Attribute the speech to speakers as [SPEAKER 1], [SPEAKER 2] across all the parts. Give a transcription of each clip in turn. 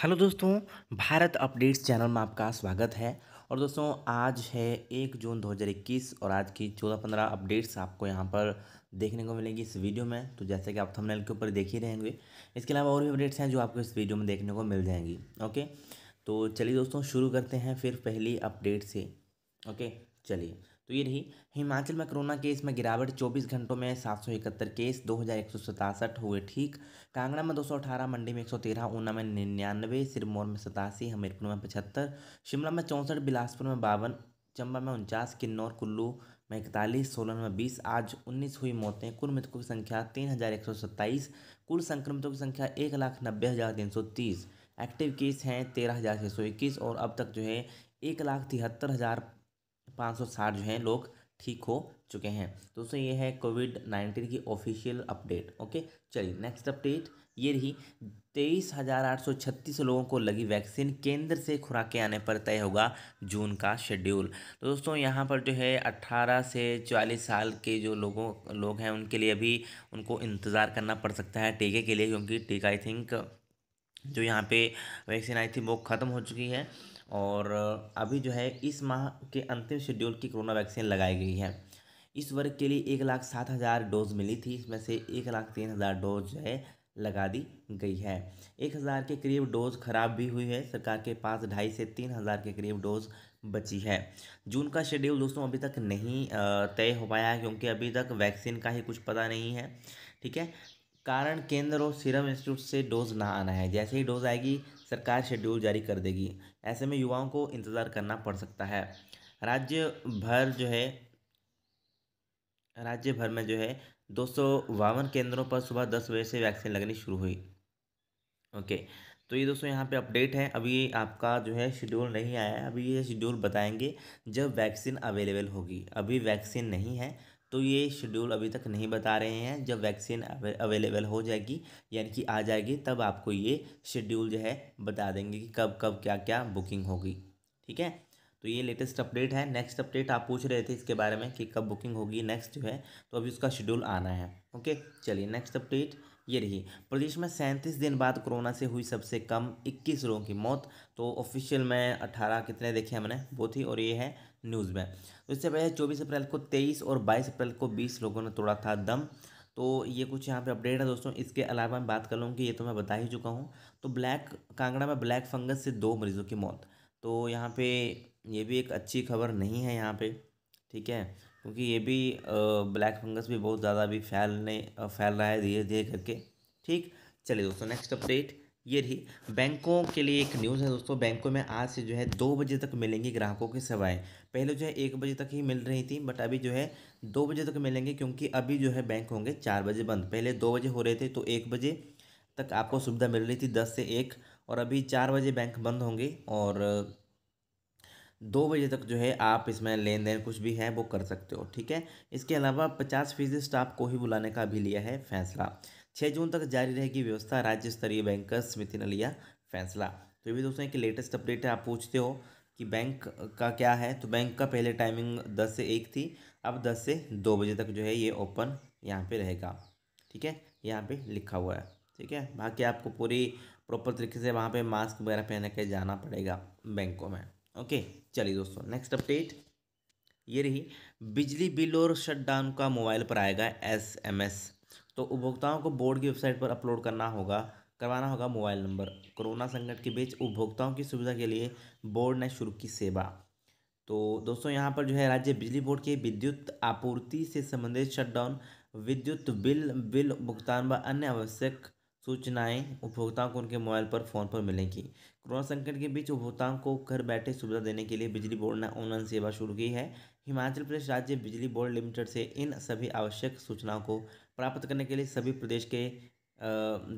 [SPEAKER 1] hello दोस्तों Bharat updates channel में आपका स्वागत है और दोस्तों आज है एक जून 2021 और आज की चौदह पंद्रह अपडेट्स आपको यहाँ पर देखने को मिलेंगी इस वीडियो में तो जैसे कि आप थंबनेल के ऊपर देख ही रहेंगे इसके अलावा और भी अपडेट्स हैं जो आपको इस वीडियो में देखने को मिल जाएंगी ओके तो चलिए दोस्तों शुरू करते हैं फिर पहली अपडेट से ओके चलिए तो ये रही हिमाचल में कोरोना केस में गिरावट 24 घंटों में सात सौ इकहत्तर केस दो हज़ार एक सौ सतासठ हुए ठीक कांगड़ा में दो सौ अठारह मंडी में एक सौ तेरह ऊना में निन्यानवे सिरमौर में सतासी हमीरपुर में पचहत्तर शिमला में चौंसठ बिलासपुर में बावन चंबा में उनचास किन्नौर कुल्लू में इकतालीस सोलन में बीस आज उन्नीस हुई मौतें कुल मृतकों की संख्या तीन हज़ार एक सौ सत्ताईस कुल संक्रमितों की संख्या एक लाख नब्बे हज़ार तीन सौ तीस एक्टिव केस हैं तेरह हज़ार छः सौ इक्कीस और अब तक जो है एक लाख तिहत्तर हज़ार पाँच सौ साठ जो हैं लोग ठीक हो चुके हैं दोस्तों ये है कोविड नाइन्टीन की ऑफिशियल अपडेट ओके चलिए नेक्स्ट अपडेट ये रही तेईस हज़ार आठ सौ छत्तीस लोगों को लगी वैक्सीन केंद्र से खुराकें आने पर तय होगा जून का शेड्यूल तो दोस्तों यहाँ पर जो है अट्ठारह से चालीस साल के जो लोगों लोग हैं उनके लिए अभी उनको इंतज़ार करना पड़ सकता है टीके के लिए क्योंकि टीका आई थिंक जो यहाँ पे वैक्सीन आई थी वो ख़त्म हो चुकी है और अभी जो है इस माह के अंतिम शेड्यूल की कोरोना वैक्सीन लगाई गई है इस वर्ग के लिए एक लाख सात हज़ार डोज मिली थी इसमें से एक लाख तीन हज़ार डोज जो है लगा दी गई है एक हज़ार के करीब डोज खराब भी हुई है सरकार के पास ढाई से तीन हज़ार के करीब डोज बची है जून का शेड्यूल दोस्तों अभी तक नहीं तय हो पाया है क्योंकि अभी तक वैक्सीन का ही कुछ पता नहीं है ठीक है कारण केंद्र और सीरम इंस्टीट्यूट से डोज ना आना है जैसे ही डोज आएगी सरकार शेड्यूल जारी कर देगी ऐसे में युवाओं को इंतज़ार करना पड़ सकता है राज्य भर जो है राज्य भर में जो है दो सौ केंद्रों पर सुबह दस बजे से वैक्सीन लगनी शुरू हुई ओके तो ये दोस्तों यहाँ पे अपडेट है अभी आपका जो है शेड्यूल नहीं आया है अभी ये शेड्यूल बताएंगे जब वैक्सीन अवेलेबल होगी अभी वैक्सीन नहीं है तो ये शेड्यूल अभी तक नहीं बता रहे हैं जब वैक्सीन अवेलेबल हो जाएगी यानी कि आ जाएगी तब आपको ये शेड्यूल जो है बता देंगे कि कब कब क्या क्या बुकिंग होगी ठीक है तो ये लेटेस्ट अपडेट है नेक्स्ट अपडेट आप पूछ रहे थे इसके बारे में कि कब बुकिंग होगी नेक्स्ट जो है तो अभी उसका शेड्यूल आना है ओके चलिए नेक्स्ट अपडेट ये रही प्रदेश में सैंतीस दिन बाद कोरोना से हुई सबसे कम इक्कीस लोगों की मौत तो ऑफिशियल में अट्ठारह कितने देखे हमने वो थी और ये है न्यूज़ में तो इससे पहले चौबीस अप्रैल को तेईस और बाईस अप्रैल को बीस लोगों ने तोड़ा था दम तो ये कुछ यहाँ पे अपडेट है दोस्तों इसके अलावा मैं बात कर लूँ कि ये तो मैं बता ही चुका हूँ तो ब्लैक कांगड़ा में ब्लैक फंगस से दो मरीज़ों की मौत तो यहाँ पे ये भी एक अच्छी खबर नहीं है यहाँ पे ठीक है क्योंकि ये भी ब्लैक फंगस भी बहुत ज़्यादा अभी फैलने फैल रहा है धीरे धीरे करके ठीक चलिए दोस्तों नेक्स्ट अपडेट ये रही बैंकों के लिए एक न्यूज़ है दोस्तों बैंकों में आज से जो है दो बजे तक मिलेंगी ग्राहकों की सेवाएं पहले जो है एक बजे तक ही मिल रही थी बट अभी जो है दो बजे तक मिलेंगे क्योंकि अभी जो है बैंक होंगे चार बजे बंद पहले दो बजे हो रहे थे तो एक बजे तक आपको सुविधा मिल रही थी दस से एक और अभी चार बजे बैंक बंद होंगे और दो बजे तक जो है आप इसमें लेन देन कुछ भी है वो कर सकते हो ठीक है इसके अलावा पचास फीसदी स्टाफ को ही बुलाने का भी लिया है फैसला छः जून तक जारी रहेगी व्यवस्था राज्य स्तरीय बैंकर्स समिति ने लिया फैसला तो ये भी दोस्तों एक लेटेस्ट अपडेट है आप पूछते हो कि बैंक का क्या है तो बैंक का पहले टाइमिंग दस से एक थी अब दस से दो बजे तक जो है ये ओपन यहाँ पर रहेगा ठीक है यहाँ पर लिखा हुआ है ठीक है बाकी आपको पूरी प्रॉपर तरीके से वहाँ पर मास्क वगैरह पहन के जाना पड़ेगा बैंकों में ओके चलिए दोस्तों नेक्स्ट अपडेट ये रही बिजली बिल और शटडाउन का मोबाइल पर आएगा एस एम एस तो उपभोक्ताओं को बोर्ड की वेबसाइट पर अपलोड करना होगा करवाना होगा मोबाइल नंबर कोरोना संकट के बीच उपभोक्ताओं की सुविधा के लिए बोर्ड ने शुरू की सेवा तो दोस्तों यहाँ पर जो है राज्य बिजली बोर्ड के विद्युत आपूर्ति से संबंधित शटडाउन विद्युत बिल बिल भुगतान व अन्य आवश्यक सूचनाएं उपभोक्ताओं को उनके मोबाइल पर फोन पर मिलेंगी कोरोना संकट के बीच उपभोक्ताओं को घर बैठे सुविधा देने के लिए बिजली बोर्ड ने ऑनलाइन सेवा शुरू की है हिमाचल प्रदेश राज्य बिजली बोर्ड लिमिटेड से इन सभी आवश्यक सूचनाओं को प्राप्त करने के लिए सभी प्रदेश के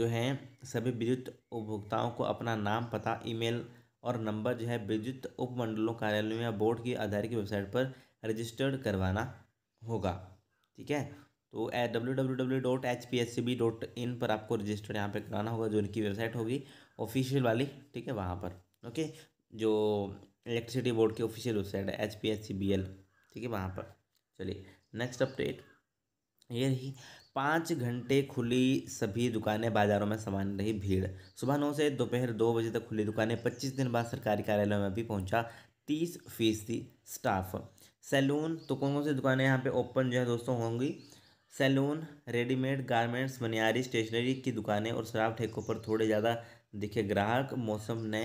[SPEAKER 1] जो हैं सभी विद्युत उपभोक्ताओं को अपना नाम पता ईमेल और नंबर जो है विद्युत उपमंडलों कार्यालयों या बोर्ड की आधारित वेबसाइट पर रजिस्टर्ड करवाना होगा ठीक है तो W W W dot H P C B dot in पर आपको रजिस्टर यहाँ पर कराना होगा जो इनकी वेबसाइट होगी ऑफिशियल वाली ठीक है वहाँ पर ओके जो इलेक्ट्रिसिटी बोर्ड की ऑफिशियल वेबसाइट है H P H C B L ठीक है वहाँ पर चलिए नेक्स्ट अपडेट ये रही पाँच घंटे खुली सभी दुकानें बाज़ारों में सामान्य रही भीड़ सुबह नौ से दोपहर दो बजे तक खुली दुकानें पच्चीस दिन बाद सरकारी कार्यालयों में भी पहुंचा तीस फीसदी स्टाफ सैलून तो कौन कौन सी दुकानें यहाँ पे ओपन जो है दोस्तों होंगी सैलून रेडीमेड गारमेंट्स मनियारी स्टेशनरी की दुकानें और शराब ठेकों पर थोड़े ज़्यादा दिखे ग्राहक मौसम ने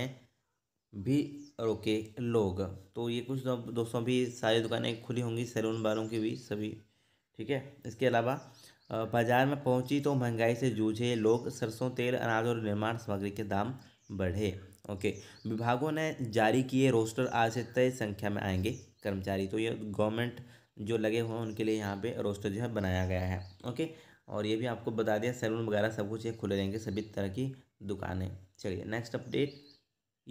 [SPEAKER 1] भी रोके लोग तो ये कुछ तो दोस्तों भी सारी दुकानें खुली होंगी सैलून वालों की भी सभी ठीक है इसके अलावा बाज़ार में पहुंची तो महंगाई से जूझे लोग सरसों तेल अनाज और निर्माण सामग्री के दाम बढ़े ओके विभागों ने जारी किए रोस्टर आज से तय संख्या में आएंगे कर्मचारी तो ये गवर्नमेंट जो लगे हुए हैं उनके लिए यहाँ पे रोस्टर जो है बनाया गया है ओके और ये भी आपको बता दिया सैलून वगैरह सब कुछ ये खुले रहेंगे सभी तरह की दुकानें चलिए नेक्स्ट अपडेट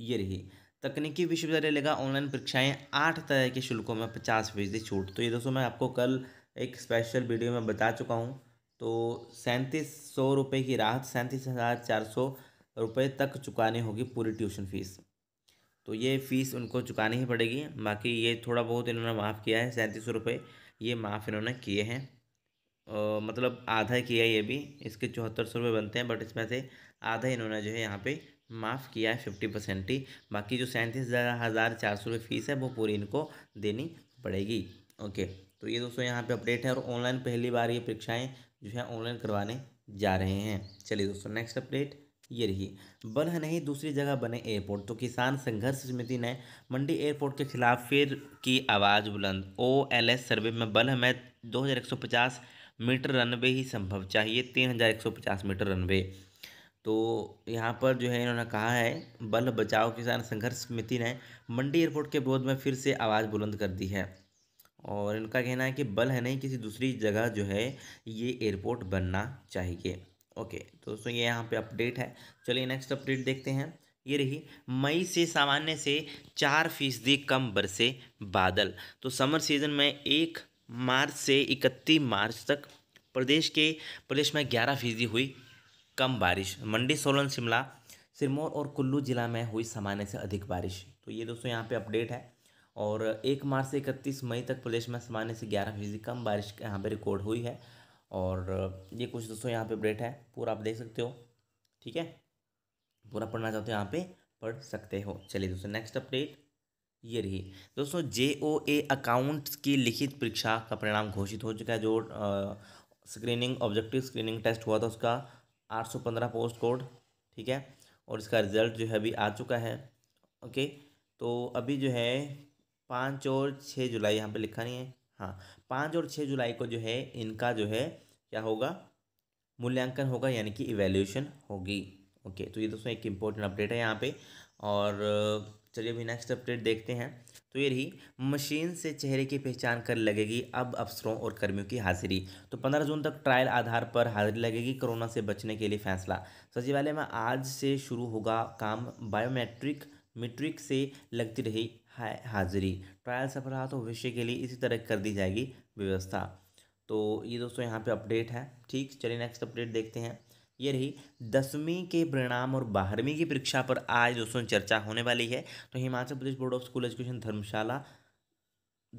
[SPEAKER 1] ये रही तकनीकी विश्वविद्यालय लेगा ऑनलाइन परीक्षाएँ आठ तरह के शुल्कों में पचास फीसदी छूट तो ये दोस्तों मैं आपको कल एक स्पेशल वीडियो में बता चुका हूँ तो सैंतीस सौ रुपये की राहत सैंतीस हज़ार चार सौ रुपये तक चुकानी होगी पूरी ट्यूशन फीस तो ये फ़ीस उनको चुकानी ही पड़ेगी बाकी ये थोड़ा बहुत इन्होंने माफ़ किया है सैंतीस सौ रुपये ये माफ़ इन्होंने किए हैं और मतलब आधा किया ये भी इसके चौहत्तर सौ रुपये बनते हैं बट इसमें से आधा इन्होंने जो है यहाँ पर माफ़ किया है फिफ्टी परसेंट ही बाकी जो सैंतीस हज़ार चार सौ रुपये फ़ीस है वो पूरी इनको देनी पड़ेगी ओके तो ये दोस्तों यहाँ पे अपडेट है और ऑनलाइन पहली बार ये परीक्षाएं जो है ऑनलाइन करवाने जा रहे हैं चलिए दोस्तों नेक्स्ट अपडेट ये रही बल्ह नहीं दूसरी जगह बने एयरपोर्ट तो किसान संघर्ष समिति ने मंडी एयरपोर्ट के खिलाफ फिर की आवाज़ बुलंद ओ एल एस सर्वे में बल्ह में दो हज़ार एक सौ पचास मीटर रनवे ही संभव चाहिए तीन हज़ार एक सौ पचास मीटर रनवे तो यहाँ पर जो है इन्होंने कहा है बल बचाओ किसान संघर्ष समिति ने मंडी एयरपोर्ट के विरोध में फिर से आवाज़ बुलंद कर दी है और इनका कहना है कि बल है नहीं किसी दूसरी जगह जो है ये एयरपोर्ट बनना चाहिए ओके तो दोस्तों ये यहाँ पे अपडेट है चलिए नेक्स्ट अपडेट देखते हैं ये रही मई से सामान्य से चार फीसदी कम बरसे बादल तो समर सीजन में एक मार्च से इकतीस मार्च तक प्रदेश के प्रदेश में ग्यारह फीसदी हुई कम बारिश मंडी सोलन शिमला सिरमौर और कुल्लू ज़िला में हुई सामान्य से अधिक बारिश तो ये दोस्तों यहाँ पे अपडेट है और एक मार्च से इकतीस मई तक प्रदेश में सामान्य से ग्यारह फीसदी कम बारिश यहाँ पे रिकॉर्ड हुई है और ये कुछ दोस्तों यहाँ पे अपडेट है पूरा आप देख सकते हो ठीक है पूरा पढ़ना चाहते हो यहाँ पे पढ़ सकते हो चलिए दोस्तों नेक्स्ट अपडेट ये रही दोस्तों जे ओ ए अकाउंट्स की लिखित परीक्षा का परिणाम घोषित हो चुका है जो स्क्रीनिंग ऑब्जेक्टिव स्क्रीनिंग टेस्ट हुआ था उसका आठ पोस्ट कोड ठीक है और इसका रिज़ल्ट जो है अभी आ चुका है ओके तो अभी जो है पाँच और छः जुलाई यहाँ पे लिखा नहीं है हाँ पाँच और छः जुलाई को जो है इनका जो है क्या होगा मूल्यांकन होगा यानी कि इवेल्यूशन होगी ओके तो ये दोस्तों एक इम्पोर्टेंट अपडेट है यहाँ पे और चलिए अभी नेक्स्ट अपडेट देखते हैं तो ये रही मशीन से चेहरे की पहचान कर लगेगी अब अफसरों और कर्मियों की हाजिरी तो 15 जून तक ट्रायल आधार पर हाजिरी लगेगी कोरोना से बचने के लिए फैसला सचिवालय में आज से शुरू होगा काम बायोमेट्रिक मीट्रिक से लगती रही हाजिरी ट्रायल सफल रहा तो भविष्य के लिए इसी तरह कर दी जाएगी व्यवस्था तो ये दोस्तों यहाँ पे अपडेट है ठीक चलिए नेक्स्ट अपडेट देखते हैं ये रही दसवीं के परिणाम और बारहवीं की परीक्षा पर आज दोस्तों चर्चा होने वाली है तो Himachal Pradesh board of school education Dharamshala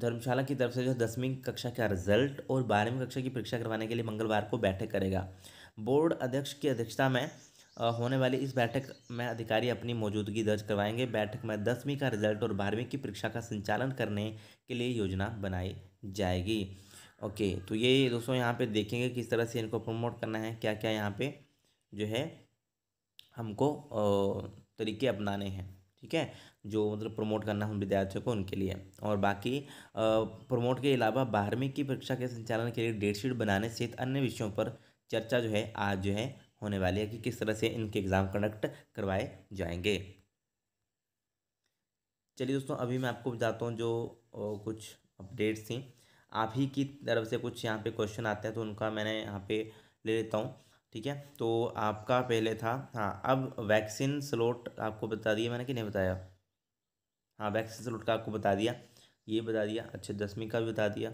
[SPEAKER 1] Dharamshala की तरफ से जो दसवीं कक्षा का रिजल्ट और बारहवीं कक्षा की परीक्षा करवाने के लिए मंगलवार को बैठक करेगा बोर्ड अध्यक्ष की अध्यक्षता में होने वाली इस बैठक में अधिकारी अपनी मौजूदगी दर्ज करवाएंगे बैठक में दसवीं का रिजल्ट और बारहवीं की परीक्षा का संचालन करने के लिए योजना बनाई जाएगी ओके तो ये दोस्तों यहाँ पे देखेंगे किस तरह से इनको प्रमोट करना है क्या क्या यहाँ पे जो है हमको तरीके अपनाने हैं ठीक है जो मतलब प्रमोट करना हम विद्यार्थियों को उनके लिए और बाकी प्रमोट के अलावा बारहवीं की परीक्षा के संचालन के लिए डेट शीट बनाने सहित अन्य विषयों पर चर्चा जो है आज जो है होने वाली है कि किस तरह से इनके एग्ज़ाम कंडक्ट करवाए जाएंगे चलिए दोस्तों अभी मैं आपको बताता हूँ जो कुछ अपडेट्स थी आप ही की तरफ से कुछ यहाँ पे क्वेश्चन आते हैं तो उनका मैंने यहाँ पे ले लेता हूँ ठीक है तो आपका पहले था हाँ अब वैक्सीन स्लोट आपको बता दिया मैंने कि नहीं बताया हाँ वैक्सीन स्लोट का आपको बता दिया ये बता दिया अच्छे दसवीं का भी बता दिया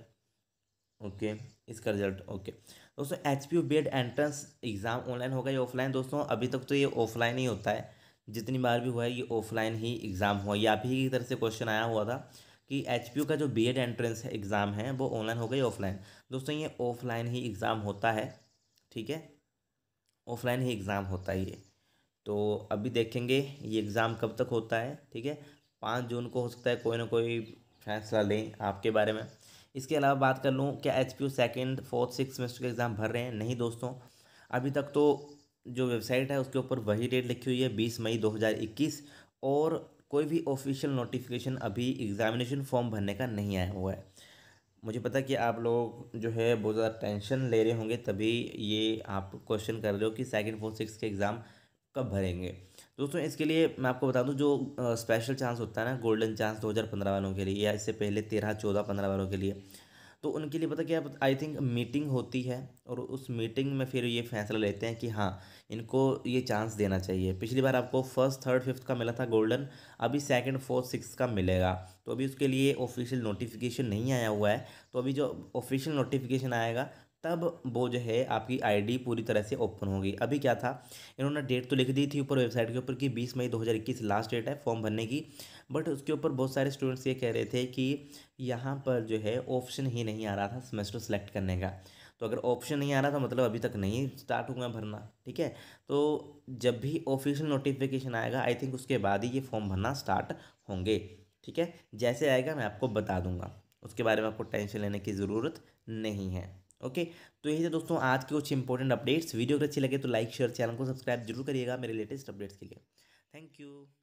[SPEAKER 1] ओके इसका रिजल्ट ओके दोस्तों H P B Ed entrance exam online होगा या ऑफलाइन दोस्तों अभी तक तो ये ऑफलाइन ही होता है जितनी बार भी हुआ है ये ऑफलाइन ही एग्ज़ाम हुआ ये आप ही की तरफ से क्वेश्चन आया हुआ था कि एच का जो बी एंट्रेंस एग्ज़ाम है वो ऑनलाइन हो गई ऑफलाइन दोस्तों ये ऑफलाइन ही एग्ज़ाम होता है ठीक है ऑफलाइन ही एग्ज़ाम होता है ये तो अभी देखेंगे ये एग्ज़ाम कब तक होता है ठीक है पाँच जून को हो सकता है कोई ना कोई फैसला लें आपके बारे में इसके अलावा बात कर लूँ क्या H P second fourth six semester के एग्ज़ाम भर रहे हैं नहीं दोस्तों अभी तक तो जो वेबसाइट है उसके ऊपर वही डेट लिखी हुई है बीस मई दो हज़ार इक्कीस और कोई भी ऑफिशियल नोटिफिकेशन अभी एग्ज़ामिनेशन फॉर्म भरने का नहीं आया हुआ है मुझे पता कि आप लोग जो है बहुत ज़्यादा टेंशन ले रहे होंगे तभी ये आप क्वेश्चन कर रहे हो कि सेकेंड फोर्थ सिक्स के एग्ज़ाम कब भरेंगे दोस्तों इसके लिए मैं आपको बता दूं जो स्पेशल चांस होता है ना गोल्डन चांस 2015 वालों के लिए या इससे पहले तेरह चौदह पंद्रह वालों के लिए तो उनके लिए पता क्या आई थिंक मीटिंग होती है और उस मीटिंग में फिर ये फैसला लेते हैं कि हाँ इनको ये चांस देना चाहिए पिछली बार आपको फर्स्ट थर्ड फिफ्थ का मिला था गोल्डन अभी सेकंड फोर्थ सिक्स का मिलेगा तो अभी उसके लिए ऑफिशियल नोटिफिकेशन नहीं आया हुआ है तो अभी जो ऑफिशियल नोटिफिकेशन आएगा तब वो जो है आपकी आईडी पूरी तरह से ओपन होगी अभी क्या था इन्होंने डेट तो लिख दी थी ऊपर वेबसाइट के ऊपर कि 20 मई 2021 लास्ट डेट है फॉर्म भरने की बट उसके ऊपर बहुत सारे स्टूडेंट्स ये कह रहे थे कि यहाँ पर जो है ऑप्शन ही नहीं आ रहा था सेमेस्टर सेलेक्ट करने का तो अगर ऑप्शन नहीं आ रहा था मतलब अभी तक नहीं स्टार्ट हुआ भरना ठीक है तो जब भी ऑफिशियल नोटिफिकेशन आएगा आई थिंक उसके बाद ही ये फॉर्म भरना स्टार्ट होंगे ठीक है जैसे आएगा मैं आपको बता दूंगा उसके बारे में आपको टेंशन लेने की ज़रूरत नहीं है ओके तो यही थे दोस्तों आज के कुछ इंपॉर्टेंट अपडेट्स वीडियो अगर अच्छी लगे तो लाइक शेयर चैनल को सब्सक्राइब जरूर करिएगा मेरे लेटेस्ट अपडेट्स के लिए थैंक यू